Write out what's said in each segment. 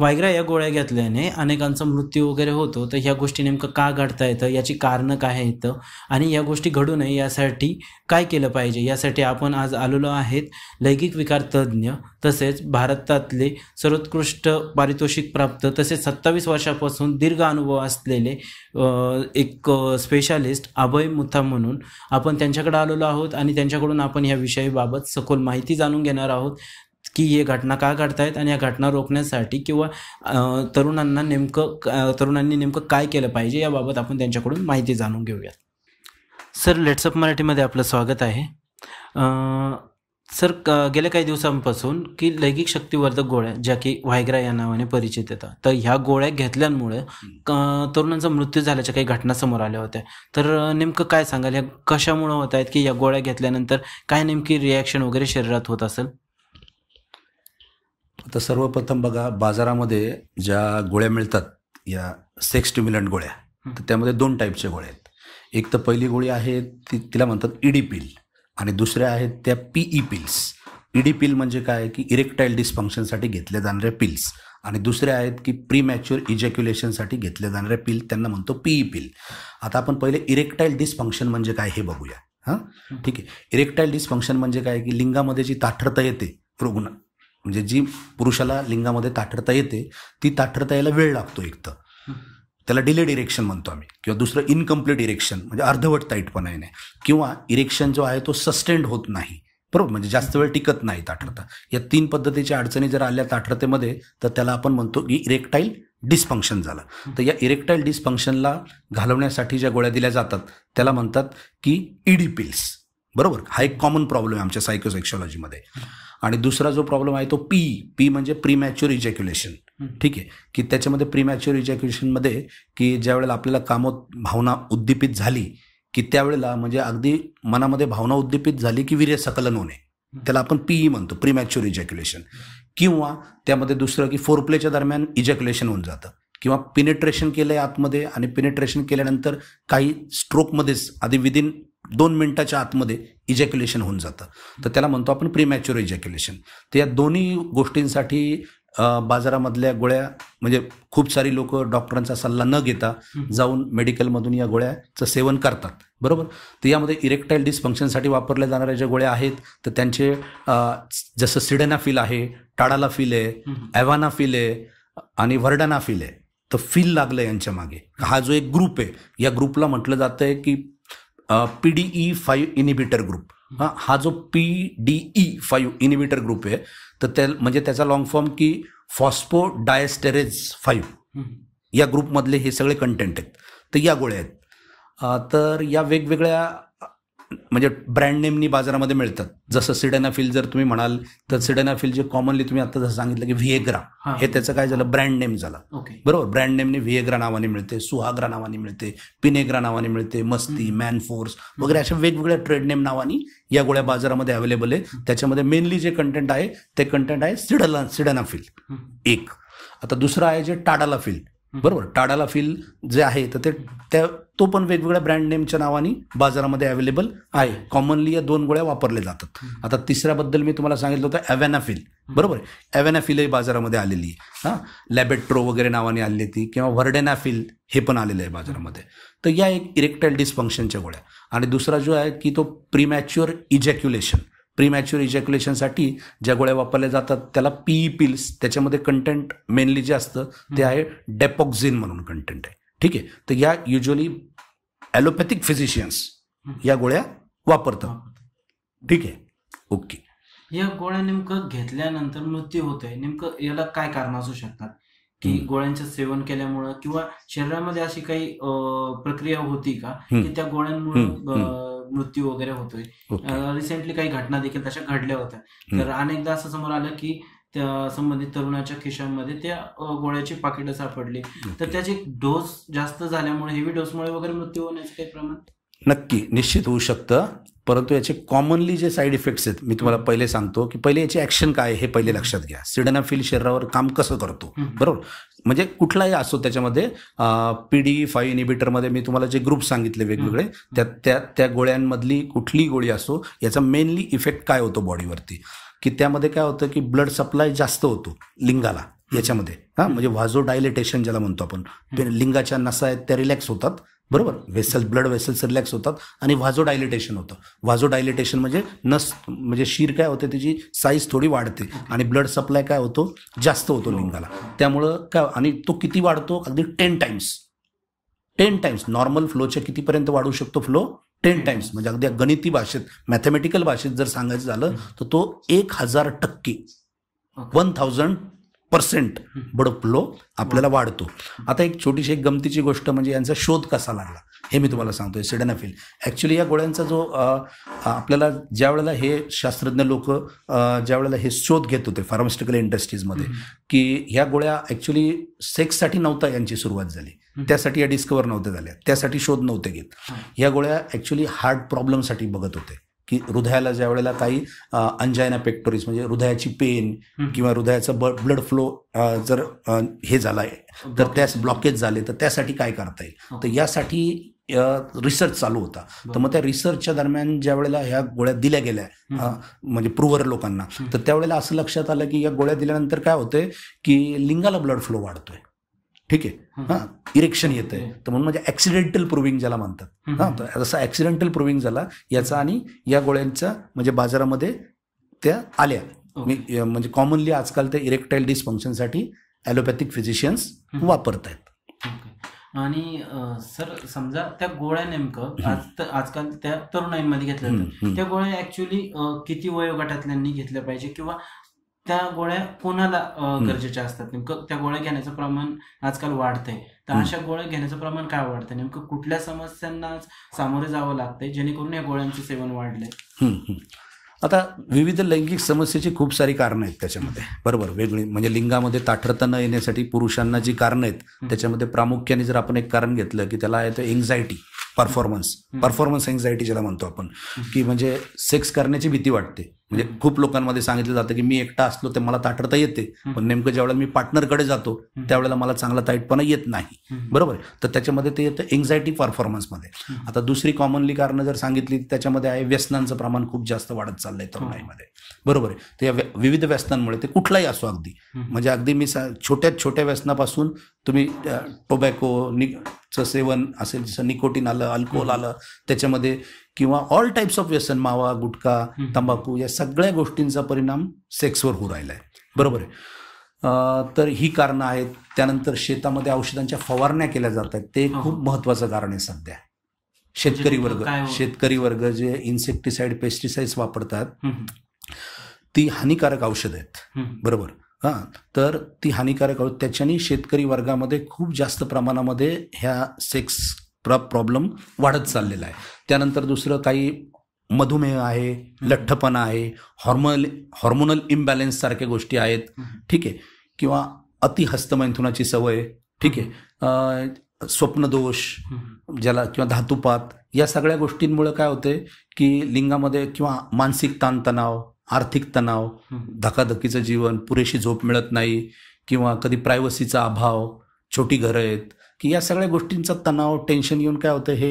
Viagra या गोळ्या घेतल्याने अनेकांचा मृत्यू वगैरे होतो तर ह्या गोष्टी नेमकं का घडता येतं याची कारणं काय येतं आणि या गोष्टी घडू नये यासाठी काय केलं पाहिजे यासाठी आपण आज आलेलो आहेत लैंगिक विकार तज्ज्ञ तसेच भारतातले सर्वोत्कृष्ट पारितोषिक प्राप्त तसेच सत्तावीस वर्षापासून दीर्घ अनुभव असलेले एक स्पेशालिस्ट अभय मुथा म्हणून आपण त्यांच्याकडे आलेलो आहोत आणि त्यांच्याकडून आपण ह्या विषयाबाबत सखोल माहिती जाणून घेणार आहोत की हे घटना का घडतायत आणि या घटना रोखण्यासाठी किंवा तरुणांना नेमकं तरुणांनी नेमकं काय केलं पाहिजे याबाबत आपण त्यांच्याकडून माहिती जाणून घेऊयात सर लेट्सअप मराठीमध्ये आपलं स्वागत आहे सर गेल्या काही दिवसांपासून की लैंगिक शक्तीवर्धक गोळ्या ज्या की व्हायग्रा या नावाने परिचित येतात तर ह्या गोळ्या घेतल्यामुळे तरुणांचा मृत्यू झाल्याच्या काही घटना समोर आल्या होत्या तर नेमकं काय सांगाल या कशामुळे होत आहेत की या गोळ्या घेतल्यानंतर काय नेमकी रिॲक्शन वगैरे शरीरात होत असेल आता सर्वप्रथम बघा बाजारामध्ये ज्या गोळ्या मिळतात या सेक्स स्टिम्युलंट गोळ्या तर त्यामध्ये दोन टाईपच्या गोळ्या आहेत एक तर पहिली गोळी आहे ती तिला म्हणतात ईडी e पिल आणि दुसऱ्या आहेत त्या पीई पिल्स ईडी पिल म्हणजे काय की इरेक्टाईल डिस्फंक्शनसाठी घेतल्या जाणाऱ्या पिल्स आणि दुसऱ्या आहेत की प्री मॅच्युअर इजॅक्युलेशनसाठी घेतल्या जाणाऱ्या पिल त्यांना म्हणतो पीई पिल e आता आपण पहिले इरेक्टाईल डिस्फंक्शन म्हणजे काय हे बघूया हां ठीक आहे इरेक्टाईल डिस्फंक्शन म्हणजे काय की लिंगामध्ये जी ताठरता येते रुग्ण म्हणजे जी पुरुषाला लिंगामध्ये ताठरता येते ती ताठरता यायला वेळ लागतो एक तर त्याला डिलेड इरेक्शन म्हणतो आम्ही किंवा दुसरं इनकम्प्लीट इरेक्शन म्हणजे अर्धवट ताईटपणा येणे किंवा इरेक्शन जो आहे तो सस्टेंड होत नाही बरोबर म्हणजे जास्त वेळ टिकत नाही ताठरता या तीन पद्धतीच्या अडचणी जर आल्या ताठरतेमध्ये तर त्याला आपण म्हणतो की इरेक्टाईल डिस्फंक्शन झालं तर या इरेक्टाईल डिस्फंक्शनला घालवण्यासाठी ज्या गोळ्या दिल्या जातात त्याला म्हणतात की ईडी e पिल्स बरोबर हा एक कॉमन प्रॉब्लेम आहे आमच्या सायकोसेक्शॉलॉजीमध्ये आणि दुसरा जो प्रॉब्लेम आहे तो पी पी म्हणजे प्रीमॅच्युअर इजॅक्युलेशन ठीक आहे की त्याच्यामध्ये प्रीमॅच्युअर इजॅक्युलेशनमध्ये की ज्या वेळेला आपल्याला कामो भावना उद्दीपित झाली की त्यावेळेला म्हणजे अगदी मनामध्ये भावना उद्दीपित झाली की वीर्य सकलन होणे त्याला आपण पीई e म्हणतो प्रीमॅच्युअर इजॅक्युलेशन किंवा त्यामध्ये दुसरं की फोरप्लेच्या दरम्यान इजॅक्युलेशन होऊन जातं किंवा पिनेट्रेशन केलं आहे आतमध्ये आणि पिनेट्रेशन केल्यानंतर काही स्ट्रोकमध्येच आधी विदिन दोन मिनटाच्या आतमध्ये इजॅक्युलेशन होऊन जातं तर त्याला म्हणतो आपण प्रीमॅच्युअर इजॅक्युलेशन तर या दोन्ही गोष्टींसाठी बाजारामधल्या गोळ्या म्हणजे खूप सारी लोक डॉक्टरांचा सल्ला न घेता जाऊन मेडिकलमधून या गोळ्याचं सेवन करतात बरोबर तर यामध्ये इरेक्टाईल डिसफंक्शनसाठी वापरल्या जाणाऱ्या ज्या गोळ्या आहेत तर त्यांचे जसं सिडेना फील आहे टाडाला फील आहे ॲव्हाना फिल आहे आणि वर्डाना फील आहे तर फील लागलं यांच्या मागे हा जो एक ग्रुप आहे या ग्रुपला म्हटलं जातं की P D E five inhibitor group हां हा जो P D E five inhibitor group आहे तर त्या म्हणजे त्याचा लाँग फॉर्म की फॉस्पो डायस्टेरेज फाईव्ह या ग्रुपमधले हे सगळे कंटेंट आहेत तर या गोळ्या आहेत तर या वेगवेगळ्या म्हणजे ब्रँड नेमनी बाजारामध्ये मिळतात जसं सिडेनाफिल जर तुम्ही म्हणाल तर सिडेनाफिल जे कॉमनली तुम्ही आता जसं सांगितलं की व्हिएग्रा हे त्याचं काय झालं ब्रँड नेम झाला बरोबर ब्रँड नेमने व्हिएग्रा नावाने मिळते सुहाग्रा नावाने मिळते पिनेग्रा नावाने मिळते मस्ती मॅन फोर्स वगैरे अशा वेगवेगळ्या ट्रेड नेम नावानी या गोळ्या बाजारामध्ये अवेलेबल आहे त्याच्यामध्ये मेनली जे कंटेंट आहे ते कंटेंट आहे सिडला सिडेनाफिल एक आता दुसरं आहे जे टाडालाफिल बरोबर टाडाला फील जे आहे तर ते त्या तो पण वेगवेगळ्या ब्रँड नेमच्या नावाने बाजारामध्ये अवेलेबल आहे कॉमनली या दोन गोळ्या वापरल्या जातात आता तिसऱ्याबद्दल मी तुम्हाला सांगितलं होतं ॲव्हॅनाफिल बरोबर ॲव्हॅनाफिलही बाजारामध्ये आलेली आहे हां लॅबेट्रो वगैरे नावाने आलेली ती किंवा व्हर्डेनाफिल हे पण आलेलं आहे बाजारामध्ये तर या एक इरेक्टाईल डिस्फंक्शनच्या गोळ्या आणि दुसरा जो आहे की तो प्रीमॅच्युअर इजॅक्युलेशन प्रीमॅच्युअर इजॅक्युलेशनसाठी ज्या गोळ्या वापरल्या जातात त्याला पीई पिल्स e त्याच्यामध्ये कंटेंट मेनली जे असतं ते आहे डेपॉक्झिन म्हणून कंटेंट आहे ठीक आहे तर या युजली ॲलोपॅथिक फिजिशियन्स या गोळ्या वापरतात ठीक आहे ओके या गोळ्या नेमकं घेतल्यानंतर मृत्यू आहे नेमकं याला काय कारण असू शकतात की गोळ्यांचं सेवन केल्यामुळं किंवा शरीरामध्ये अशी काही प्रक्रिया होती का की त्या गोळ्यांमुळे मृत्यू वगैरे होतोय रिसेंटली काही घटना देखील तशा घडल्या होत्या तर अनेकदा असं समोर आलं की त्या संबंधित तरुणाच्या खिशांमध्ये त्या गोळ्याची पाकिटं सापडली तर त्याची डोस जास्त झाल्यामुळे हेवी डोसमुळे वगैरे मृत्यू होण्याचं काही प्रमाण नक्की निश्चित होऊ शकतं परंतु याचे कॉमनली जे साईड इफेक्ट्स आहेत मी तुम्हाला पहिले सांगतो की पहिले याचे ऍक्शन काय हे पहिले लक्षात घ्या सिडनाफिल शरीरावर काम कसं करतो बरोबर म्हणजे कुठलाही असो त्याच्यामध्ये पी डी फाईव्ह इनिबिटरमध्ये मी तुम्हाला जे ग्रुप सांगितले वेगवेगळे त्या त्या त्या गोळ्यांमधली कुठलीही गोळी असो याचा मेनली इफेक्ट काय होतो बॉडीवरती की त्यामध्ये काय होतं की ब्लड सप्लाय जास्त होतो लिंगाला याच्यामध्ये हां म्हणजे वाजो डायलेटेशन ज्याला म्हणतो आपण लिंगाच्या नसा आहेत त्या रिलॅक्स होतात बरोबर वेसल ब्लड वेसल्स रिलॅक्स होतात आणि वाजो डायलिटेशन होतं वाझो डायलिटेशन म्हणजे नस म्हणजे शीर काय होते त्याची साईज थोडी वाढते आणि ब्लड सप्लाय काय होतो जास्त होतो लिंगाला त्यामुळं काय आणि तो किती वाढतो अगदी ten times ten times normal फ्लोच्या कितीपर्यंत वाढू शकतो फ्लो टेन टाइम्स म्हणजे अगदी गणिती भाषेत मॅथमॅटिकल भाषेत जर सांगायचं झालं तर तो एक हजार टक्के वन थाउजंड पर्सेंट फ्लो आपल्याला वाढतो आता एक छोटीशी एक गमतीची गोष्ट म्हणजे यांचा शोध कसा लागला हे मी तुम्हाला सांगतोय सिडेनाफिल ॲक्च्युली या गोळ्यांचा जो आपल्याला ज्या वेळेला हे शास्त्रज्ञ लोक ज्या वेळेला हे शोध घेत होते फार्मास्युटिकल इंडस्ट्रीजमध्ये की ह्या गोळ्या ॲक्च्युली सेक्ससाठी नव्हता यांची सुरुवात झाली त्यासाठी या डिस्कवर नव्हत्या झाल्या त्यासाठी शोध नव्हते घेत ह्या गोळ्या ॲक्च्युली हार्ट प्रॉब्लेमसाठी बघत होते की हृदयाला ज्या वेळेला काही अंजायना पेक्टोरिस म्हणजे हृदयाची पेन किंवा हृदयाचा ब्लड फ्लो जर हे झालाय तर त्यास ब्लॉकेज झाले तर त्यासाठी काय करता येईल हो. तर यासाठी रिसर्च चालू होता तर मग त्या रिसर्चच्या दरम्यान ज्या वेळेला ह्या गोळ्या दिल्या गेल्या म्हणजे प्रूव्हर लोकांना तर त्यावेळेला असं लक्षात आलं की या गोळ्या दिल्यानंतर काय होतंय की लिंगाला ब्लड फ्लो वाढतोय ठीक आहे हां इरेक्शन येत आहे तर म्हणून म्हणजे ऍक्सिडेंटल प्रूविंग ज्याला म्हणतात हां जसं ॲक्सिडेंटल प्रुविंग झाला याचा आणि या गोळ्यांचा म्हणजे बाजारामध्ये त्या आल्या म्हणजे कॉमनली आजकाल त्या इरेक्टाईल डिस्फंक्शनसाठी ॲलोपॅथिक फिजिशियन्स वापरत आहेत आणि सर समजा त्या गोळ्या नेमकं आज आजकाल त्या तरुणाईमध्ये घेतल्या जातात त्या गोळ्या ऍक्च्युली किती वयोगटातल्यांनी घेतल्या पाहिजे किंवा त्या गोळ्या कोणाला गरजेच्या असतात नेमकं त्या गोळ्या घेण्याचं प्रमाण आजकाल वाढतंय तर अशा गोळ्या घेण्याचं प्रमाण काय वाढतंय नेमकं कुठल्या समस्यांना सामोरे जावं लागतंय जेणेकरून या गोळ्यांचं सेवन वाढलंय आता विविध लैंगिक समस्येची खूप सारी कारणं आहेत त्याच्यामध्ये बरोबर वेगळी म्हणजे लिंगामध्ये ताठरता न येण्यासाठी पुरुषांना जी कारणं आहेत त्याच्यामध्ये प्रामुख्याने जर आपण एक कारण घेतलं की त्याला येतं एन्झायटी परफॉर्मन्स परफॉर्मन्स एन्झायटी ज्याला म्हणतो आपण की म्हणजे सेक्स करण्याची भीती वाटते म्हणजे खूप लोकांमध्ये सांगितलं जातं की मी एकटा असलो तर मला ताटरता येते पण नेमकं ज्यावेळेला मी पार्टनरकडे जातो त्यावेळेला मला चांगला ताईटपणा येत नाही बरोबर तर त्याच्यामध्ये ते येतं एन्झायटी परफॉर्मन्समध्ये आता दुसरी कॉमनली कारण जर सांगितली त्याच्यामध्ये आहे व्यसनांचं प्रमाण खूप जास्त वाढत चाललंय हो. तरुणाईमध्ये बरोबर आहे तर या विविध व्यसनांमुळे ते कुठलाही असो अगदी म्हणजे अगदी मी छोट्यात छोट्या व्यसनापासून तुम्ही टोबॅको नि सेवन असेल जसं निकोटीन आलं अल्कोहोल आलं त्याच्यामध्ये किंवा ऑल टाईप्स ऑफ व्यसन मावा गुटखा तंबाखू या सगळ्या गोष्टींचा परिणाम सेक्सवर होऊ राहिला आहे बरोबर आहे तर ही कारणं आहेत त्यानंतर शेतामध्ये औषधांच्या फवारण्या केल्या जात आहेत ते हो. खूप महत्वाचं कारण आहे सध्या शेतकरी म्हणजे वर्ग हो? शेतकरी वर्ग जे इन्सेक्टिसाईड पेस्टिसाइड्स वापरतात ती हानिकारक औषध आहेत बरोबर हां तर ती हानिकारक औषध त्याच्यानी शेतकरी वर्गामध्ये खूप जास्त प्रमाणामध्ये ह्या सेक्स प्रॉब्लेम वाढत चाललेला आहे त्यानंतर दुसरं काही मधुमेह आहे लठ्ठपणा आहे हॉर्मोनल हॉर्मोनल इम्बॅलेन्स सारख्या गोष्टी आहेत ठीक आहे किंवा अतिहस्तमैथुनाची सवय ठीक आहे स्वप्नदोष ज्याला किंवा धातुपात या सगळ्या गोष्टींमुळे काय होते की लिंगामध्ये किंवा मानसिक ताणतणाव आर्थिक तणाव धकाधकीचं जीवन पुरेशी झोप मिळत नाही किंवा कधी प्रायव्हसीचा अभाव छोटी घरं आहेत की या सगळ्या गोष्टींचा तणाव टेन्शन येऊन काय होतं हे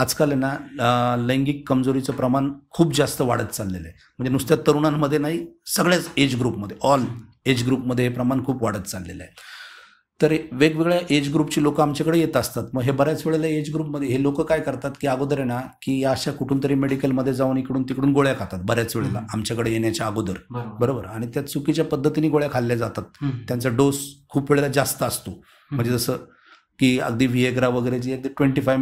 आजकाल ना लैंगिक कमजोरीचं प्रमाण खूप जास्त वाढत चाललेलं आहे म्हणजे नुसत्या तरुणांमध्ये नाही सगळ्याच एज ग्रुपमध्ये ऑल एज ग्रुपमध्ये हे प्रमाण खूप वाढत चाललेलं आहे तर वेगवेगळ्या एज ग्रुपची लोक आमच्याकडे येत असतात मग हे बऱ्याच वेळेला एज ग्रुपमध्ये हे लोक काय करतात की अगोदर आहे ना की अशा कुठून तरी मेडिकलमध्ये जाऊन इकडून तिकडून गोळ्या खातात बऱ्याच वेळेला आमच्याकडे येण्याच्या अगोदर बरोबर आणि त्या चुकीच्या पद्धतीने गोळ्या खाल्ल्या जातात त्यांचा डोस खूप वेळेला जास्त असतो म्हणजे जसं की अगदी व्हिएग्रा वगैरेची अगदी ट्वेंटी फाय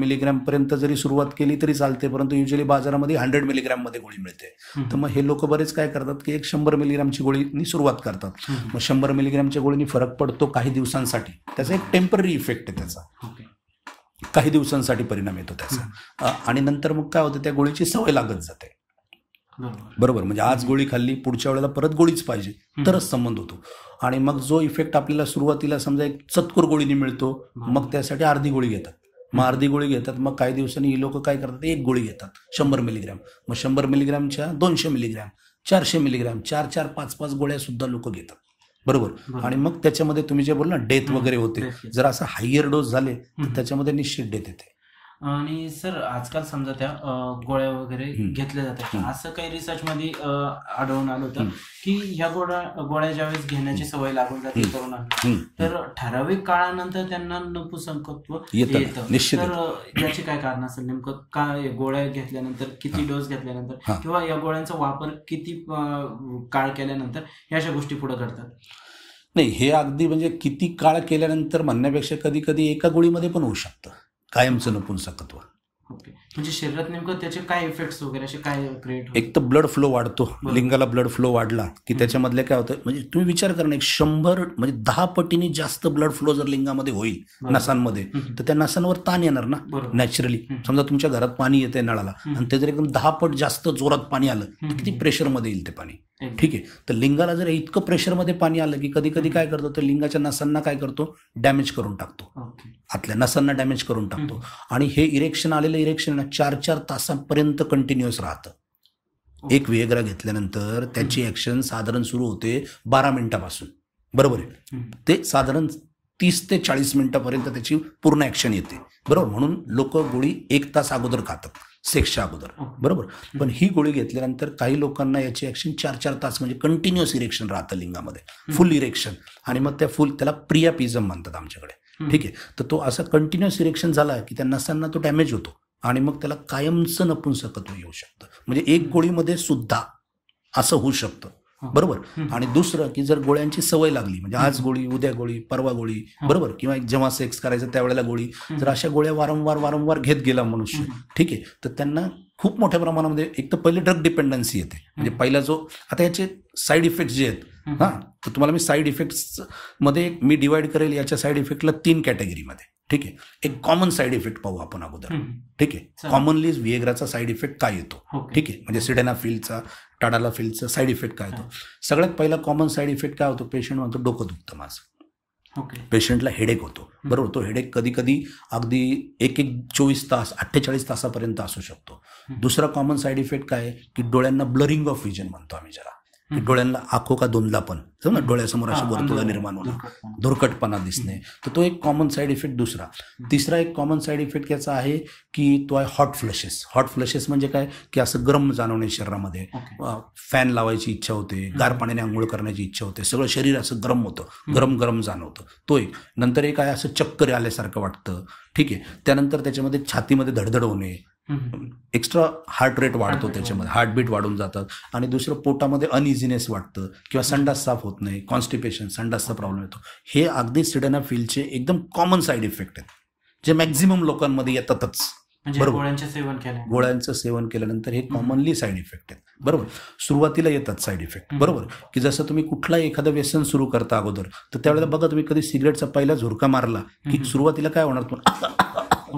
पर्यंत जरी सुरुवात केली तरी चालते परंतु युजली बाजारामध्ये हंड्रेड मिलीग्रॅममध्ये गोळी मिळते तर मग हे लोक बरेच काय करतात की एक शंभर मिलीग्रॅमची गोळीनी सुरुवात करतात मग शंभर मिलीग्रॅमच्या गोळीनी फरक पडतो काही दिवसांसाठी त्याचा एक टेम्पररी इफेक्ट आहे त्याचा काही दिवसांसाठी परिणाम येतो त्याचा आणि नंतर मग काय होतं त्या गोळीची सवय लागत जाते बरोबर म्हणजे आज गोळी खाल्ली पुढच्या वेळेला परत गोळीच पाहिजे तरच संबंध होतो आणि मग जो इफेक्ट आपल्याला सुरुवातीला समजा एक चतकोर गोळीने मिळतो मग त्यासाठी अर्धी गोळी घेतात मग अर्धी गोळी घेतात मग काही दिवसांनी ही लोक काय करतात एक गोळी घेतात शंभर मिलीग्रॅम मग शंभर मिलीग्रॅमच्या दोनशे मिलीग्रॅम चारशे मिलीग्रॅम चार चार पाच पाच गोळ्या सुद्धा लोक घेतात बरोबर आणि मग त्याच्यामध्ये तुम्ही जे बोल ना डेथ वगैरे होते जर असं हायर डोस झाले तर त्याच्यामध्ये निश्चित डेथ येते आणि सर आजकाल समजा त्या गोळ्या वगैरे घेतल्या जातात असं काही रिसर्च मध्ये आढळून आलं होतं की ह्या गोळ्या गोळ्या ज्यावेळेस घेण्याची सवय लागून जाते करोना तर ठराविक काळानंतर त्यांना नपुसंकत्व येतं तर याचे काय कारण असेल नेमकं काय गोळ्या घेतल्यानंतर किती डोस घेतल्यानंतर किंवा या गोळ्यांचा वापर किती काळ केल्यानंतर या अशा गोष्टी पुढे घडतात नाही हे अगदी म्हणजे किती काळ केल्यानंतर म्हणण्यापेक्षा कधी कधी एका गोळीमध्ये पण होऊ शकतं Saya bisa nelepon Pak म्हणजे शरीरात नेमकं त्याचे काय इफेक्ट्स वगैरे असे काय एक तर ब्लड फ्लो वाढतो लिंगाला ब्लड फ्लो वाढला की त्याच्यामधले काय होतं म्हणजे तुम्ही विचार करा एक शंभर म्हणजे दहा पटीने जास्त ब्लड फ्लो जर लिंगामध्ये होईल नसांमध्ये तर त्या नसांवर ताण येणार ना नॅचरली समजा तुमच्या घरात पाणी येते नळाला आणि ते जर एकदम दहा पट जास्त जोरात पाणी आलं तर किती प्रेशरमध्ये येईल ते पाणी ठीक आहे तर लिंगाला जर इतकं प्रेशरमध्ये पाणी आलं की कधी कधी काय करतो तर लिंगाच्या नसांना काय करतो डॅमेज करून टाकतो आतल्या नसांना डॅमेज करून टाकतो आणि हे इरेक्शन आलेलं इरेक्शन चार चार तासांपर्यंत कंटिन्युअस राहतं एक वेगळा घेतल्यानंतर त्याची ॲक्शन साधारण सुरू होते बारा मिनिटापासून बरोबर आहे ते साधारण तीस ते चाळीस मिनिटापर्यंत त्याची पूर्ण ॲक्शन येते बरोबर म्हणून लोक गोळी एक तास अगोदर खातात सेक्सच्या अगोदर बरोबर पण ही गोळी घेतल्यानंतर काही लोकांना याची ॲक्शन चार चार तास म्हणजे कंटिन्युअस इरेक्शन राहतं लिंगामध्ये फुल इरेक्शन आणि मग त्या फुल त्याला प्रियापिझम म्हणतात आमच्याकडे ठीक आहे तर तो असा कंटिन्युअस इरेक्शन झाला की त्या नसांना तो डॅमेज होतो आणि मग त्याला कायमचं नपुंसकत्व येऊ शकतं म्हणजे एक गोळीमध्ये सुद्धा असं होऊ शकतं बरोबर आणि दुसरं की जर गोळ्यांची सवय लागली म्हणजे आज गोळी उद्या गोळी परवा गोळी बरोबर किंवा जेव्हा सेक्स करायचं त्यावेळेला गोळी जर अशा गोळ्या वारंवार वारंवार घेत गेला मनुष्य ठीक आहे तर त्यांना खूप मोठ्या प्रमाणामध्ये एक तर पहिले ड्रग डिपेंडन्सी येते म्हणजे पहिला जो आता याचे साईड इफेक्ट जे आहेत हां तर तुम्हाला मी साईड इफेक्ट्स मध्ये मी डिवाइड करेल याच्या साईड इफेक्टला तीन कॅटेगरीमध्ये ठीक आहे एक कॉमन साईड इफेक्ट पाहू आपण अगोदर ठीक आहे कॉमनली विएग्राचा साईड इफेक्ट काय येतो ठीक आहे म्हणजे सिडेना फिल्डचा टाडाला फिल्डचा साईड इफेक्ट काय येतो सगळ्यात पहिला कॉमन साईड इफेक्ट काय होतो पेशंट म्हणतो डोकं दुखतं माझं Okay. पेशंटला हेडेक होतो बरोबर तो हेडेक कधी कधी अगदी एक एक चोवीस तास अठ्ठेचाळीस तासापर्यंत असू शकतो दुसरा कॉमन साईड इफेक्ट काय की डोळ्यांना ब्लरिंग ऑफ विजन म्हणतो आम्ही ज्याला की डोळ्यांना आखो का दोनला पण ना डोळ्यासमोर अशी वर्तुळ निर्माण होणं धुरकटपणा दिसणे तर तो एक कॉमन साईड इफेक्ट दुसरा तिसरा एक कॉमन साईड इफेक्ट याचा आहे की तो आहे हॉट फ्लशेस हॉट फ्लशेस म्हणजे काय की असं गरम जाणवणे शरीरामध्ये फॅन लावायची इच्छा होते गार पाण्याने आंघोळ करण्याची इच्छा होते सगळं शरीर असं गरम होतं गरम गरम जाणवतं तो एक नंतर एक आहे असं चक्कर आल्यासारखं वाटतं ठीक आहे त्यानंतर त्याच्यामध्ये छातीमध्ये धडधड होणे एक्स्ट्रा हार्ट रेट वाढतो त्याच्यामध्ये हार्टबीट वाढून जातात आणि दुसरं पोटामध्ये अनइझीनेस वाटतं किंवा संडास साफ होत होत नाही कॉन्स्टिपेशन संडासचा प्रॉब्लेम येतो हे अगदी सिडेना फिलचे एकदम कॉमन साईड इफेक्ट आहेत जे मॅक्झिमम लोकांमध्ये येतातच म्हणजे गोळ्यांचं सेवन गोळ्यांचं सेवन केल्यानंतर हे कॉमनली साईड इफेक्ट आहेत बरोबर सुरुवातीला येतात साईड इफेक्ट बरोबर की जसं तुम्ही कुठलाही एखादं व्यसन सुरू करता अगोदर तर त्यावेळेला बघा तुम्ही कधी सिगरेटचा पहिला झुरका मारला की सुरुवातीला काय होणार तुम्हाला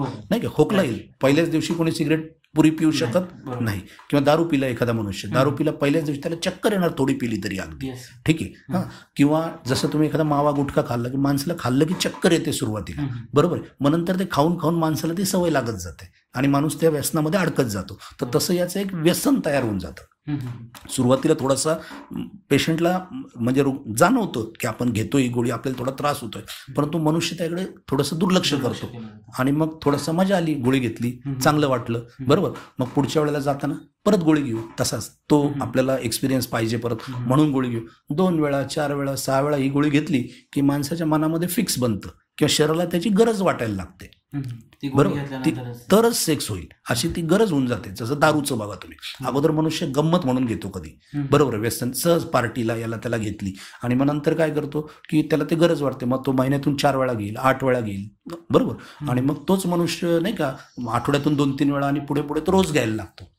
नाही का खोकला येईल पहिल्याच दिवशी कोणी सिगरेट पुरी पिऊ शकत नाही किंवा दारू पिला एखादा मनुष्य दारू पिला पहिल्याच दिवशी त्याला चक्कर येणार थोडी पिली तरी अगदी ठीक आहे किंवा जसं तुम्ही एखादा मावा गुटखा खाल्ला की माणसाला खाल्लं की चक्कर येते सुरुवातीला बरोबर मग नंतर ते खाऊन खाऊन माणसाला ती सवय लागत जाते आणि माणूस त्या व्यसनामध्ये अडकत जातो तर हो. तसं याचं एक व्यसन तयार होऊन जातं सुरुवातीला थोडासा पेशंटला म्हणजे जाणवतो की आपण घेतोय गोळी आपल्याला थोडा त्रास होतोय परंतु मनुष्य त्याकडे थोडस दुर्लक्ष करतो आणि मग थोडासा मजा आली गोळी घेतली चांगलं वाटलं बरोबर मग पुढच्या वेळेला जाताना परत गोळी घेऊ तसाच तो आपल्याला एक्सपिरियन्स पाहिजे परत म्हणून गोळी घेऊ दोन वेळा चार वेळा सहा वेळा ही गोळी घेतली की माणसाच्या मनामध्ये फिक्स बनतं किंवा शरीराला त्याची गरज वाटायला लागते बरोबर तरच सेक्स होईल अशी ती गरज होऊन जाते जसं दारूचं बघा तुम्ही अगोदर मनुष्य गंमत म्हणून घेतो कधी बरोबर व्यसन सहज पार्टीला याला त्याला घेतली आणि मग नंतर काय करतो की त्याला ते गरज वाटते मग तो महिन्यातून चार वेळा घेईल आठ वेळा घेईल बरोबर आणि मग तोच मनुष्य नाही का आठवड्यातून दोन तीन वेळा आणि पुढे पुढे तो रोज घ्यायला लागतो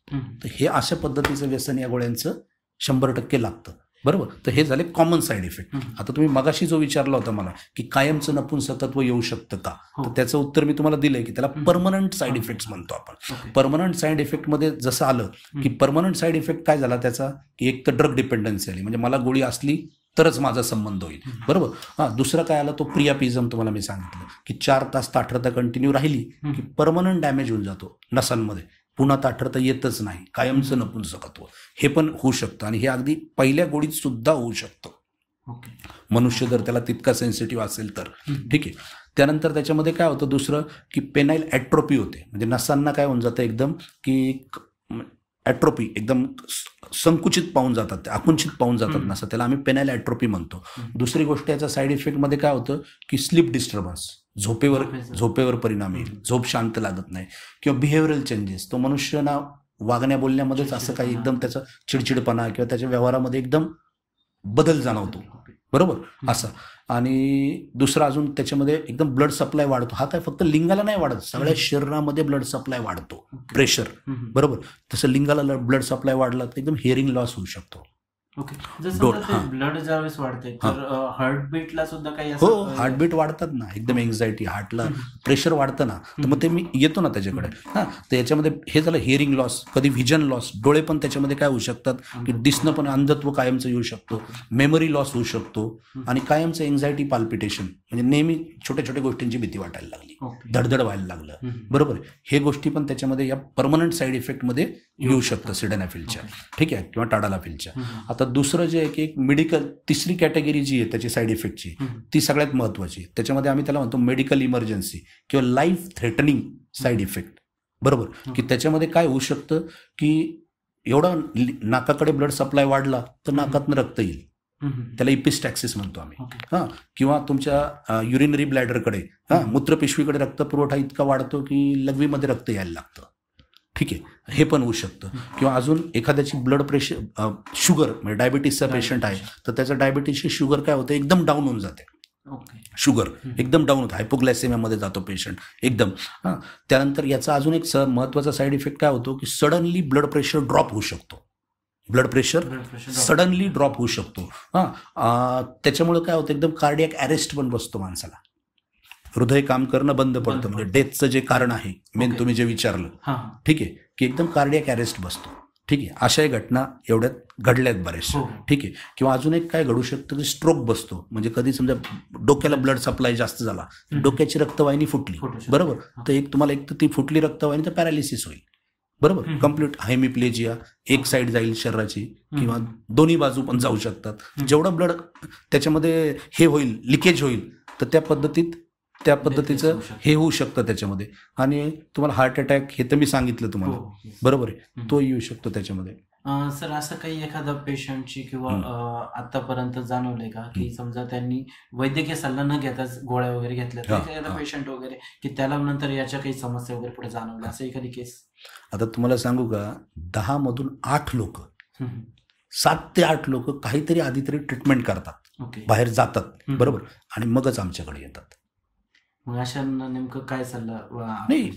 तर हे अशा पद्धतीचं व्यसन या गोळ्यांचं शंभर टक्के लागतं बरोबर तर हे झाले कॉमन साईड इफेक्ट आता तुम्ही मगाशी जो विचारला होता मला की कायमचं सतत्व येऊ शकतं का हो. तर त्याचं उत्तर मी तुम्हाला दिलंय की त्याला परमनंट साइड इफेक्ट म्हणतो आपण परमनंट इफेक्ट मध्ये जसं आलं की परमनंट साईड इफेक्ट काय झाला त्याचा की एक तर ड्रग डिपेंडन्सी आली म्हणजे मला गोळी असली तरच माझा संबंध होईल बरोबर हां दुसरं काय आला तो प्रियापिझम तुम्हाला मी सांगितलं की चार तास ताठरता कंटिन्यू राहिली की परमनंट डॅमेज होऊन जातो नसांमध्ये पुन्हा ताठरता येतच नाही कायमचं नपुंसकत्व हे पण होऊ शकतं आणि हे अगदी पहिल्या गोडीत सुद्धा होऊ शकतं मनुष्य जर त्याला तितका सेन्सिटिव्ह असेल तर ठीक आहे त्यानंतर त्याच्यामध्ये काय होतं दुसरं की पेनाईल ॲट्रोपी होते म्हणजे नसांना काय होऊन जातं एकदम की ॲट्रोपी एकदम संकुचित पाहून जातात ते आकुंचित पाहून जातात नसा त्याला आम्ही पेनाईल ॲट्रोपी म्हणतो दुसरी गोष्ट याचा साईड इफेक्टमध्ये काय होतं की स्लीप डिस्टर्बन्स झोपेवर झोपेवर परिणाम येईल झोप शांत लागत नाही किंवा बिहेवियरल चेंजेस तो मनुष्य ना वागण्या बोलण्यामध्येच असं काही एकदम त्याचा चिडचिडपणा किंवा त्याच्या व्यवहारामध्ये एकदम बदल जाणवतो बरोबर असं आणि दुसरा अजून त्याच्यामध्ये एकदम ब्लड सप्लाय वाढतो हा काय फक्त लिंगाला नाही वाढत सगळ्या शरीरामध्ये ब्लड सप्लाय वाढतो प्रेशर बरोबर तसं लिंगाला ब्लड सप्लाय वाढला तर एकदम हिअरिंग लॉस होऊ शकतो ब्लड ज्यावेळेस वाढते तर हार्टबीटला सुद्धा काही हो हार्टबीट वाढतात ना एकदम एन्झायटी हार्टला प्रेशर वाढतं ना तर मग ते मी येतो ना त्याच्याकडे हा तर याच्यामध्ये हे झालं हिअरिंग लॉस कधी व्हिजन लॉस डोळे पण त्याच्यामध्ये काय होऊ शकतात की दिसणं पण अंधत्व कायमचं येऊ शकतो मेमरी लॉस होऊ शकतो आणि कायमचं एन्झायटी पाल्पिटेशन म्हणजे नेहमी छोट्या छोट्या गोष्टींची भीती वाटायला लागली धडधड व्हायला लागलं बरोबर हे गोष्टी पण त्याच्यामध्ये या परमनंट साईड इफेक्टमध्ये येऊ शकतं सिडॅनाफिलच्या ठीक आहे किंवा टाडालाफिलच्या आता दुसरं जे आहे की एक मेडिकल तिसरी कॅटेगरी जी आहे त्याची साईड इफेक्टची ती सगळ्यात महत्वाची त्याच्यामध्ये आम्ही त्याला म्हणतो मेडिकल इमर्जन्सी किंवा लाईफ थ्रेटनिंग साईड इफेक्ट बरोबर की त्याच्यामध्ये काय होऊ शकतं की एवढा नाकाकडे ब्लड सप्लाय वाढला तर नाकातनं रक्त येईल त्याला इपिस्टॅक्सिस म्हणतो आम्ही हां किंवा तुमच्या युरिनरी ब्लॅडरकडे हां मूत्रपिशवीकडे रक्त पुरवठा इतका वाढतो की लघवीमध्ये रक्त यायला लागतं ठीक आहे हे पण होऊ शकतं किंवा अजून एखाद्याची ब्लड प्रेशर शुगर म्हणजे डायबिटीसचा पेशंट आहे तर त्याचं डायबिटीसी शुगर काय होतं एकदम डाऊन होऊन जाते शुगर एकदम डाऊन होतं हायपोग्लायसेमियामध्ये जातो पेशंट एकदम हां त्यानंतर याचा अजून एक महत्त्वाचा साईड इफेक्ट काय होतो की सडनली ब्लड प्रेशर ड्रॉप होऊ शकतो ब्लड प्रेशर सडनली ड्रॉप होऊ शकतो हां त्याच्यामुळे काय होतं एकदम कार्डियक अरेस्ट पण बसतो माणसाला हृदय काम करणं बंद पडतं म्हणजे डेथचं जे कारण आहे मेन तुम्ही जे विचारलं ठीक आहे की एकदम कार्डियक अरेस्ट बसतो ठीक आहे अशाही घटना एवढ्यात घडल्यात बऱ्याचशा हो. ठीक आहे किंवा अजून एक काय घडू शकतं की स्ट्रोक बसतो म्हणजे कधी समजा डोक्याला ब्लड सप्लाय जास्त झाला डोक्याची रक्तवाहिनी फुटली बरोबर तर एक तुम्हाला एक तर ती फुटली रक्तवाहिनी तर पॅरालिसिस होईल बरोबर कम्प्लीट हायमिप्लेजिया एक साईड जाईल शरीराची किंवा दोन्ही बाजू पण जाऊ शकतात जेवढं ब्लड त्याच्यामध्ये हे होईल लिकेज होईल तर त्या पद्धतीत त्या पद्धतीचं हे होऊ शकतं त्याच्यामध्ये आणि तुम्हाला हार्ट अटॅक हे तर मी सांगितलं तुम्हाला हो, बरोबर आहे तो येऊ शकतो त्याच्यामध्ये सर असं काही एखादा पेशंटची किंवा आतापर्यंत जाणवलंय का की समजा त्यांनी वैद्यकीय सल्ला न घेताच गोळ्या वगैरे घेतल्या तर एखादा पेशंट वगैरे की त्याला नंतर याच्या काही समस्या वगैरे पुढे जाणवल्या असं एखादी केस आता तुम्हाला सांगू का दहा मधून आठ लोक सात ते आठ लोक काहीतरी आधी तरी ट्रीटमेंट करतात बाहेर जातात बरोबर आणि मगच आमच्याकडे येतात मग नेमकं काय सल्ला नाही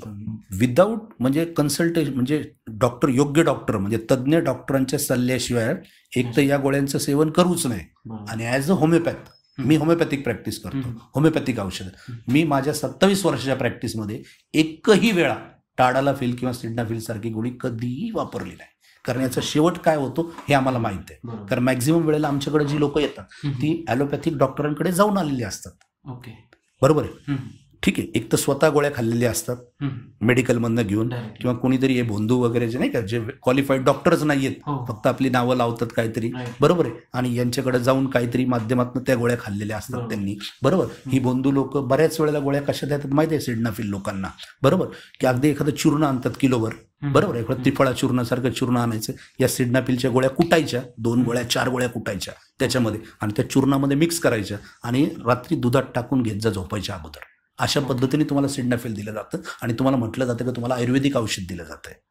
विदाऊट म्हणजे कन्सल्टेशन म्हणजे डॉक्टर योग्य डॉक्टर म्हणजे तज्ज्ञ डॉक्टरांच्या सल्ल्याशिवाय एक तर या गोळ्यांचं सेवन करूच नाही आणि ऍज अ होमिओपॅथ मी होमिओपॅथिक प्रॅक्टिस करतो होमिओपॅथिक औषध मी माझ्या सत्तावीस वर्षाच्या प्रॅक्टिसमध्ये एकही वेळा टाडाला फिल किंवा फील सारखी गोळी कधीही वापरली नाही कारण याचा शेवट काय होतो हे आम्हाला माहित आहे कारण मॅक्झिमम वेळेला आमच्याकडे जी लोक येतात ती ॲलोपॅथिक डॉक्टरांकडे जाऊन आलेली असतात ओके बरोबर आहे ठीक आहे एक तर स्वतः गोळ्या खाल्लेल्या असतात मेडिकलमधनं घेऊन किंवा कोणीतरी हे बोंधू वगैरे जे नाही का जे क्वालिफाईड डॉक्टरच नाहीयेत हो. फक्त आपली नावं लावतात काहीतरी बरोबर आहे आणि यांच्याकडे जाऊन काहीतरी माध्यमातून त्या गोळ्या खाल्लेल्या असतात त्यांनी बरोबर ही बोंधू लोक बऱ्याच वेळेला गोळ्या कशा देतात माहिती आहे सिडनाफिल लोकांना बरोबर की अगदी एखादं चूर्ण आणतात किलोवर बरोबर आहे त्रिफळा चूर्णासारखं चूर्ण आणायचं या सिडनाफिलच्या गोळ्या कुटायच्या दोन गोळ्या चार गोळ्या कुटायच्या त्याच्यामध्ये आणि त्या चूर्णामध्ये मिक्स करायच्या आणि रात्री दुधात टाकून घेत जा झोपायच्या अगोदर अशा पद्धतीने तुम्हाला सिडनाफिल दिलं जातं आणि तुम्हाला म्हटलं जातं की तुम्हाला आयुर्वेदिक औषध दिलं जातं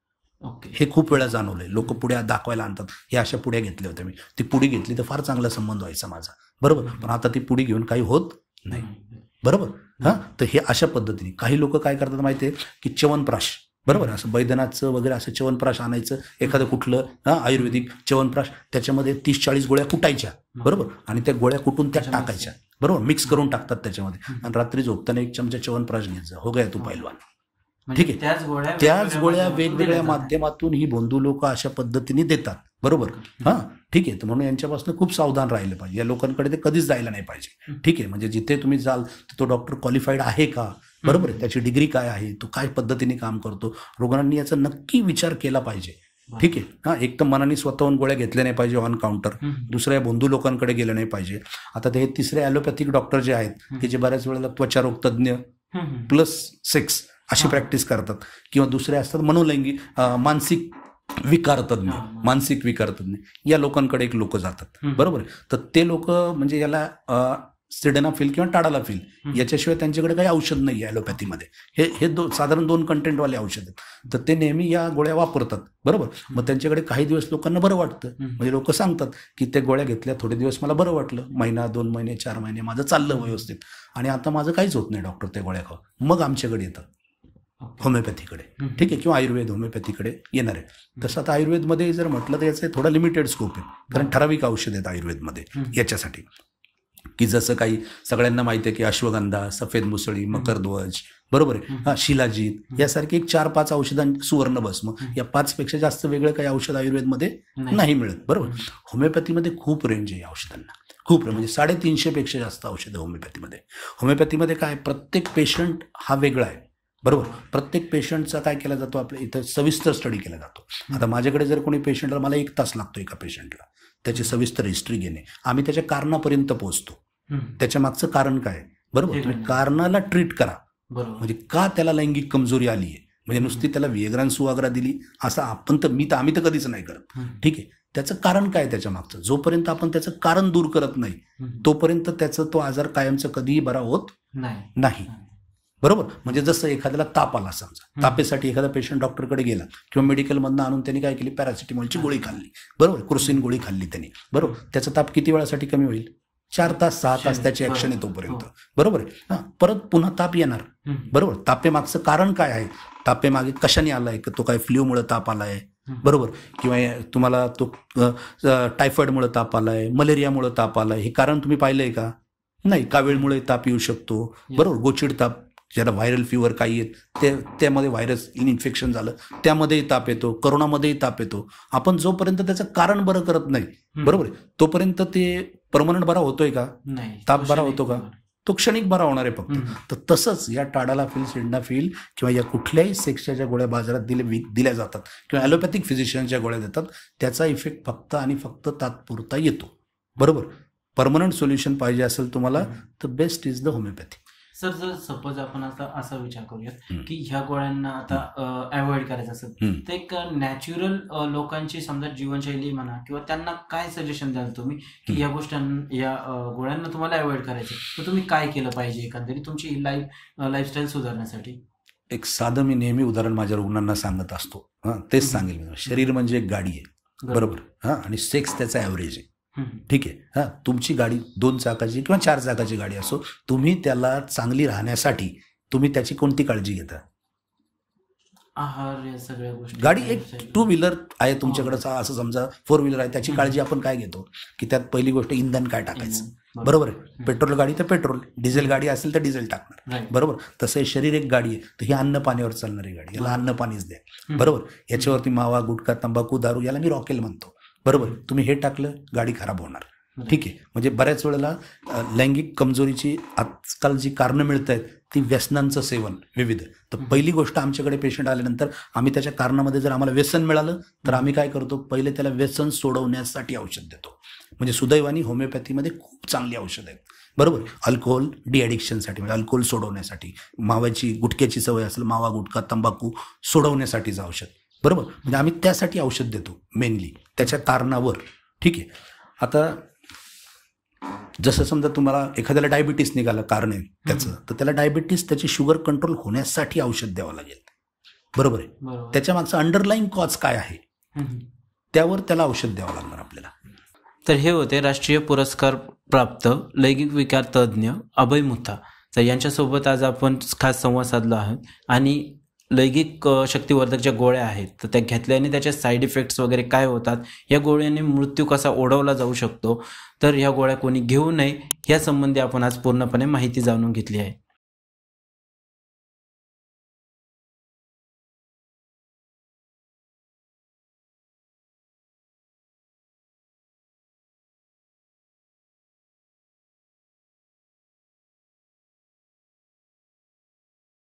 ओके हे खूप वेळा जाणवलंय लोक पुढे दाखवायला आणतात हे अशा पुढे घेतले होते मी ती पुढी घेतली तर फार चांगला संबंध व्हायचा माझा बरोबर पण आता ती पुढी घेऊन काही होत नाही बरोबर हां तर हे अशा पद्धतीने काही लोक काय करतात माहिती आहे की च्यवनप्राश बरोबर असं बैदनाचं वगैरे असं चवनप्राश आणायचं एखादं कुठलं आयुर्वेदिक चवनप्राश त्याच्यामध्ये तीस चाळीस गोळ्या कुटायच्या बरोबर आणि त्या गोळ्या कुटून त्या टाकायच्या बरोबर मिक्स करून टाकतात त्याच्यामध्ये आणि रात्री झोपताना एक चमचा चवनप्राश घ्यायचा हो गया तू पहिलवान म्हणजे ठीक आहे त्याच गोळ्या त्याच गोळ्या वेगवेगळ्या माध्यमातून ही बोंधू लोक अशा पद्धतीने देतात बरोबर हा ठीक आहे तर म्हणून यांच्यापासून खूप सावधान राहिलं पाहिजे या लोकांकडे ते कधीच जायला नाही पाहिजे ठीक आहे म्हणजे जिथे तुम्ही जाल तो डॉक्टर क्वालिफाईड आहे का बरोबर आहे त्याची डिग्री काय आहे तो काय पद्धतीने काम करतो रुग्णांनी याचा नक्की विचार केला पाहिजे ठीक आहे हा एक तर मनाने स्वतःहून गोळ्या घेतल्या नाही पाहिजे ऑन काउंटर दुसऱ्या बंधू लोकांकडे गेलं नाही पाहिजे आता ते तिसरे ॲलोपॅथिक डॉक्टर जे आहेत ते जे बऱ्याच वेळेला त्वचारोग तज्ज्ञ प्लस सेक्स अशी प्रॅक्टिस करतात किंवा दुसरे असतात मनोलैंगिक मानसिक विकारतज्ञ मानसिक विकारतज्ञ या लोकांकडे एक लोक जातात बरोबर तर ते लोक म्हणजे याला सिडेनाफिल किंवा टाडालाफिल याच्याशिवाय त्यांच्याकडे काही औषध नाही आहे ॲलोपॅथीमध्ये हे हे दो साधारण दोन कंटेंटवाले औषध आहेत तर ते नेहमी या गोळ्या वापरतात बरोबर मग त्यांच्याकडे काही दिवस लोकांना बरं वाटतं म्हणजे लोक सांगतात की ते गोळ्या घेतल्या थोडे दिवस मला बरं वाटलं महिना दोन महिने चार महिने माझं चाललं व्यवस्थित आणि आता माझं काहीच होत नाही डॉक्टर त्या गोळ्या खावं मग आमच्याकडे येतात होमिओपॅथीकडे ठीक आहे किंवा आयुर्वेद होमिओपॅथीकडे येणार आहे तसं आता आयुर्वेदमध्ये जर म्हटलं तर याचं थोडा लिमिटेड स्कोप आहे कारण ठराविक औषध आहेत आयुर्वेदमध्ये याच्यासाठी की जसं काही सगळ्यांना माहिती आहे की अश्वगंधा सफेद मुसळी मकरध्वज बरोबर आहे हा शिलाजीत यासारखी एक चार पाच औषधां सुवर्ण भस्म या पेक्षा जास्त वेगळं काही औषध आयुर्वेदमध्ये नाही मिळत बरोबर होमिओपॅथीमध्ये खूप रेंज आहे औषधांना खूप म्हणजे साडेतीनशे पेक्षा जास्त औषधं होमिओपॅथीमध्ये होमिओपॅथीमध्ये काय प्रत्येक पेशंट हा वेगळा आहे बरोबर प्रत्येक पेशंटचा काय केला जातो आपल्या इथं सविस्तर स्टडी केला जातो आता माझ्याकडे जर कोणी पेशंटला मला एक तास लागतो एका पेशंटला त्याची सविस्तर हिस्ट्री घेणे आम्ही त्याच्या कारणापर्यंत पोहोचतो त्याच्या मागचं कारण काय बरोबर तुम्ही कारणाला ट्रीट करा म्हणजे का त्याला लैंगिक कमजोरी आली आहे म्हणजे नुसती त्याला वेगरान सुवाग्रा दिली असं आपण तर मी तर आम्ही तर कधीच नाही करत ठीक आहे त्याचं कारण काय त्याच्या मागचं जोपर्यंत आपण त्याचं कारण दूर करत नाही तोपर्यंत त्याचा तो आजार कायमचा कधीही बरा होत नाही बरोबर म्हणजे जसं एखाद्याला ताप आला समजा तापेसाठी एखादा पेशंट डॉक्टरकडे गेला किंवा मेडिकलमधनं आणून त्यांनी काय केली पॅरासिटीमॉलची गोळी खाल्ली बरोबर क्रोसिन गोळी खाल्ली त्यांनी बरोबर त्याचा ताप किती वेळासाठी कमी होईल चार तास सहा तास त्याची ऍक्शन येतोपर्यंत तोपर्यंत बरोबर आहे परत पुन्हा ताप येणार बरोबर तापेमागचं कारण काय आहे तापेमागे कशाने आलाय तो काय फ्ल्यूमुळे ताप आलाय बरोबर किंवा तुम्हाला तो टायफॉइडमुळे ताप आलाय मलेरियामुळे ताप आलाय हे कारण तुम्ही पाहिलंय का नाही कावीळमुळे ताप येऊ शकतो बरोबर गोचिड ताप ज्याला व्हायरल फिवर काही येत ते त्यामध्ये व्हायरस इन इन्फेक्शन झालं त्यामध्येही ताप येतो करोनामध्येही ताप येतो आपण जोपर्यंत त्याचं कारण बरं करत नाही बरोबर तोपर्यंत ते परमनंट बरा होतोय का ताप बरा होतो का तो क्षणिक बरा होणार आहे फक्त तर तसंच या टाडाला फील सिडना फील किंवा या कुठल्याही सेक्सच्या ज्या गोळ्या बाजारात दिले दिल्या जातात किंवा ॲलोपॅथिक फिजिशियनच्या गोळ्या देतात त्याचा इफेक्ट फक्त आणि फक्त तात्पुरता येतो बरोबर परमनंट सोल्युशन पाहिजे असेल तुम्हाला तर best is the homeopathy sir जर सपोज आपण आता असा विचार करूयात की ह्या गोळ्यांना आता अवॉइड करायचं असेल तर एक नॅचरल लोकांची समजा जीवनशैली म्हणा किंवा त्यांना काय सजेशन द्याल तुम्ही की या गोष्टी या गोळ्यांना तुम्हाला अवॉइड करायचं तर तुम्ही काय केलं पाहिजे एकंदरीत तुमची लाईफ लाईफस्टाईल सुधारण्यासाठी एक साधं मी नेहमी उदाहरण माझ्या रुग्णांना सांगत असतो हां तेच सांगेल मी शरीर म्हणजे एक गाडी आहे बरोबर हां आणि सेक्स त्याचा ॲव्हरेज आहे ठीक आहे हां तुमची गाडी दोन चाकाची किंवा चार चाकाची गाडी असो तुम्ही त्याला चांगली राहण्यासाठी तुम्ही त्याची कोणती काळजी घेता आहार गोष्टी गाडी एक टू व्हीलर आहे हो. तुमच्याकडे असं समजा फोर व्हीलर आहे त्याची काळजी आपण काय घेतो की त्यात पहिली गोष्ट इंधन काय टाकायचं बरोबर आहे पेट्रोल गाडी तर पेट्रोल डिझेल गाडी असेल तर डिझेल टाकणार बरोबर तसं शरीर एक गाडी आहे तर ही अन्न पाण्यावर चालणारी गाडी याला अन्न पाणीच द्या बरोबर याच्यावरती मावा गुटखा तंबाखू दारू याला मी रॉकेल म्हणतो बरोबर तुम्ही हे टाकलं गाडी खराब होणार ठीक आहे म्हणजे बऱ्याच वेळेला लैंगिक कमजोरीची आजकाल जी कारणं मिळत आहेत ती व्यसनांचं सेवन विविध तर पहिली गोष्ट आमच्याकडे पेशंट आल्यानंतर आम्ही त्याच्या कारणामध्ये जर आम्हाला व्यसन मिळालं तर आम्ही काय करतो पहिले त्याला व्यसन सोडवण्यासाठी औषध देतो म्हणजे सुदैवानी होमिओपॅथीमध्ये खूप चांगली औषधं आहेत बरोबर अल्कोहोल डिॲडिक्शनसाठी म्हणजे अल्कोहोल सोडवण्यासाठी मावाची गुटख्याची सवय असेल मावा गुटखा तंबाखू सोडवण्यासाठीचं औषध बरोबर म्हणजे आम्ही त्यासाठी औषध देतो मेनली त्याच्या कारणावर ठीक आहे आता जसं समजा तुम्हाला एखाद्याला डायबिटीस निघालं कारण आहे त्याचं तर त्याला डायबिटीस त्याची शुगर कंट्रोल होण्यासाठी औषध द्यावं लागेल बरोबर आहे त्याच्या मागचा अंडरलाईन कॉज काय आहे त्यावर त्याला औषध द्यावं लागणार आपल्याला तर हे होते राष्ट्रीय पुरस्कार प्राप्त लैंगिक विकार तज्ज्ञ अभय मुथा तर यांच्यासोबत आज आपण खास संवाद साधला आहोत आणि लैंगिक शक्तिवर्धक ज्या गोळ्या आहेत तर त्या घेतल्याने त्याचे साईड इफेक्ट्स वगैरे काय होतात या गोळ्याने मृत्यू कसा ओढवला जाऊ शकतो तर ह्या गोळ्या कोणी घेऊ नये यासंबंधी आपण आज पूर्णपणे माहिती जाणून घेतली आहे